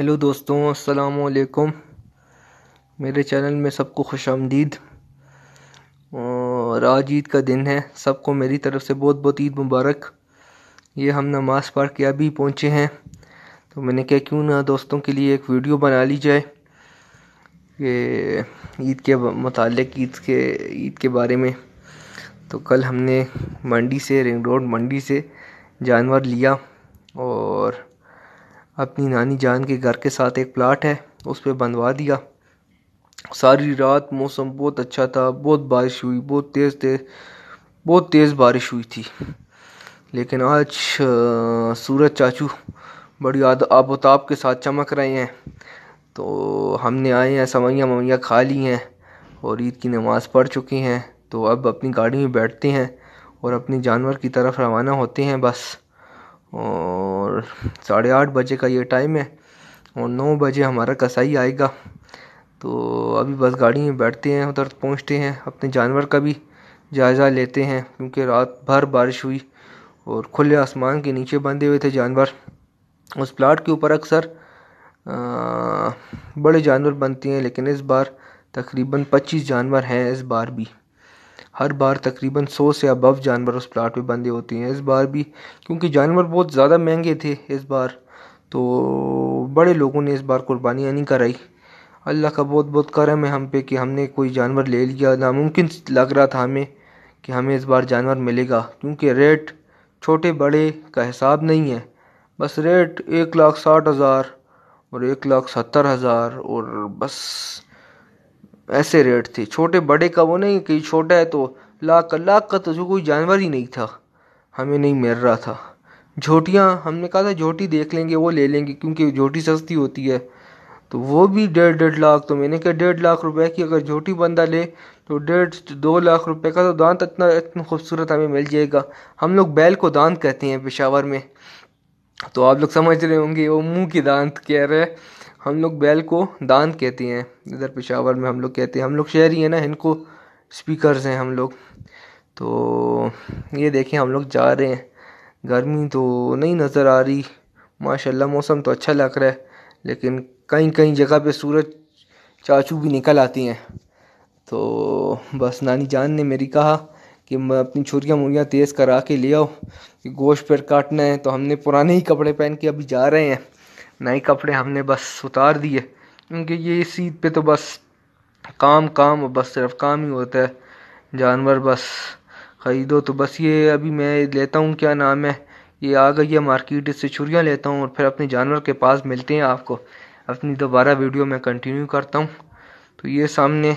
hello दोस्तों अस्सलाम वालेकुम मेरे चैनल में सबको खुश आमदीद और आज ईद का दिन है सबको मेरी तरफ़ से बहुत बहुत ईद मुबारक ये हम नमाज़ पढ़ के अभी पहुँचे हैं तो मैंने कहा क्यों ना दोस्तों के लिए एक वीडियो बना ली जाए ये ईद के मतलब ईद के ईद के बारे में तो कल हमने मंडी से रिंग रोड मंडी से जानवर लिया और अपनी नानी जान के घर के साथ एक प्लाट है उस पर बंधवा दिया सारी रात मौसम बहुत अच्छा था बहुत बारिश हुई बहुत तेज़ तेज बहुत तेज़ बारिश हुई थी लेकिन आज सूरज चाचू बड़ी आबोताब के साथ चमक रहे हैं तो हमने आए हैं सवैया मवैया खा ली हैं और ईद की नमाज़ पढ़ चुकी हैं तो अब अपनी गाड़ी में बैठते हैं और अपने जानवर की तरफ रवाना होते हैं बस और साढ़े आठ बजे का ये टाइम है और नौ बजे हमारा कसाई आएगा तो अभी बस गाड़ी में बैठते हैं उधर पहुंचते हैं अपने जानवर का भी जायज़ा लेते हैं क्योंकि रात भर बारिश हुई और खुले आसमान के नीचे बंधे हुए थे जानवर उस प्लाट के ऊपर अक्सर बड़े जानवर बनते हैं लेकिन इस बार तकरीबन 25 जानवर हैं इस बार भी हर बार तकरीबन सौ से अबव जानवर उस प्लाट पर बंधे होते हैं इस बार भी क्योंकि जानवर बहुत ज़्यादा महंगे थे इस बार तो बड़े लोगों ने इस बार कुर्बानियाँ नहीं कराई अल्लाह का बहुत बहुत करम है हम पे कि हमने कोई जानवर ले लिया नामुमकिन लग रहा था हमें कि हमें इस बार जानवर मिलेगा क्योंकि रेट छोटे बड़े का हिसाब नहीं है बस रेट एक लाख साठ हज़ार और एक लाख सत्तर हज़ार और बस ऐसे रेट थे छोटे बड़े का वो नहीं कि छोटा है तो लाख का लाख का तो जो कोई जानवर ही नहीं था हमें नहीं मिल रहा था झोटियाँ हमने कहा था झोटी देख लेंगे वो ले लेंगे क्योंकि झोटी सस्ती होती है तो वो भी डेढ़ डेढ़ लाख तो मैंने कहा डेढ़ लाख रुपए की अगर झोटी बंदा ले तो डेढ़ दो लाख रुपए का तो दांत इतना इतना खूबसूरत हमें मिल जाएगा हम लोग बैल को दांत कहते हैं पेशावर में तो आप लोग समझ रहे होंगे वो मुंह की दांत कह रहे हैं हम लोग बैल को दांत कहते हैं इधर पेशावर में हम लोग कहते हैं हम लोग शहरी हैं ना इनको स्पीकर्स हैं हम लोग तो ये देखें हम लोग जा रहे हैं गर्मी तो नहीं नज़र आ रही माशाल्लाह मौसम तो अच्छा लग रहा है लेकिन कहीं कहीं जगह पे सूरज चाचू भी निकल आती हैं तो बस नानी जान ने मेरी कहा कि मैं अपनी छुरियाँ मुरियाँ तेज़ करा के ले आओ कि गोश्त पर काटना है तो हमने पुराने ही कपड़े पहन के अभी जा रहे हैं नए कपड़े हमने बस उतार दिए क्योंकि ये इस ईद पे तो बस काम काम और बस सिर्फ काम ही होता है जानवर बस ख़रीदो तो बस ये अभी मैं लेता हूँ क्या नाम है ये आ गई है मार्केट इससे छुरियाँ लेता हूँ और फिर अपने जानवर के पास मिलते हैं आपको अपनी दोबारा वीडियो में कंटिन्यू करता हूँ तो ये सामने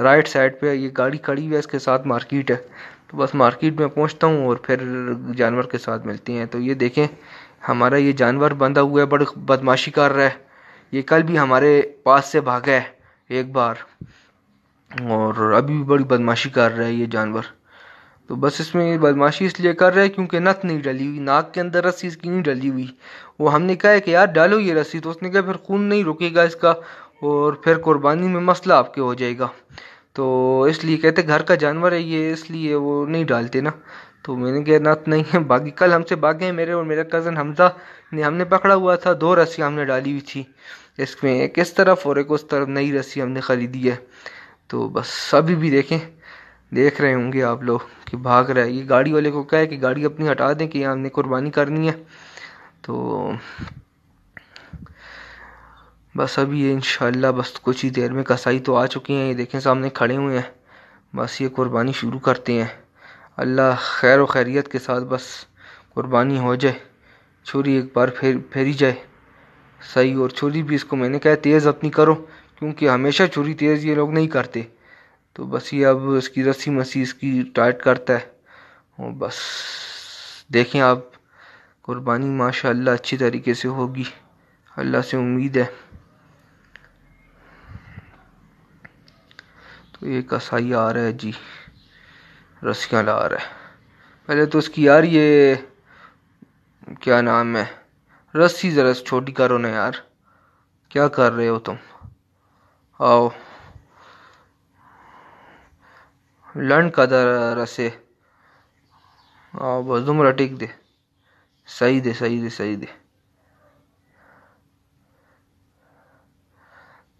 राइट साइड पे ये गाड़ी खड़ी हुई है इसके साथ मार्केट है तो बस मार्केट में पहुँचता हूँ और फिर जानवर के साथ मिलती हैं तो ये देखें हमारा ये जानवर बंधा हुआ है बड़ी बदमाशी कर रहा है ये कल भी हमारे पास से भागा है एक बार और अभी भी बड़ी बदमाशी कर रहा है ये जानवर तो बस इसमें ये बदमाशी इसलिए कर रहा है क्योंकि नथ नहीं डली हुई नाक के अंदर रस्सी इसकी नहीं डली हुई वो हमने कहा है कि यार डालो ये रस्सी तो उसने कहा फिर खून नहीं रुकेगा इसका और फिर कुर्बानी में मसला आपके हो जाएगा तो इसलिए कहते घर का जानवर है ये इसलिए वो नहीं डालते ना तो मैंने कहा नाथ नहीं है बाकी कल हमसे भागे हैं मेरे और मेरा कज़न हमजा ने हमने पकड़ा हुआ था दो रस्सी हमने डाली हुई थी इसमें एक इस तरफ और एक उस तरफ नई रस्सी हमने ख़रीदी है तो बस अभी भी देखें देख रहे होंगे आप लोग कि भाग रहा है ये गाड़ी वाले को क्या है कि गाड़ी अपनी हटा दें कि हमने कुर्बानी करनी है तो बस अभी ये इंशाल्लाह बस कुछ ही देर में कसाई तो आ चुकी हैं ये देखें सामने खड़े हुए हैं बस ये कुर्बानी शुरू करते हैं अल्लाह खैर व खैरियत के साथ बस कुर्बानी हो जाए छुरी एक बार फिर फेरी जाए सही और छुरी भी इसको मैंने कहा तेज़ अपनी करो क्योंकि हमेशा छुरी तेज़ ये लोग नहीं करते तो बस ये अब इसकी रस्सी मसी इसकी टाइट करता है और बस देखें आप कुर्बानी माशाल्लाह अच्छी तरीके से होगी अल्लाह से उम्मीद है तो ये कसाई आ रहा है जी रस्सियाँ ला रहा है पहले तो उसकी यार ये क्या नाम है रस्सी ज़रा छोटी करो ना यार क्या कर रहे हो तुम आओ लंड का दर रसे आओ बस तुम रटिक दे सही दे सही दे सही दे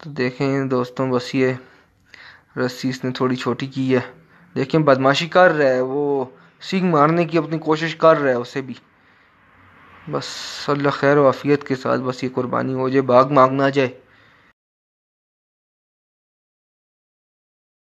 तो देखें दोस्तों बस ये रस्सी इसने थोड़ी छोटी की है लेकिन बदमाशी कर रहा है वो सीख मारने की अपनी कोशिश कर रहा है उसे भी बस अल्लाह खैर वाफ़ियत के साथ बस ये कुर्बानी हो जाए भाग मांगना जाए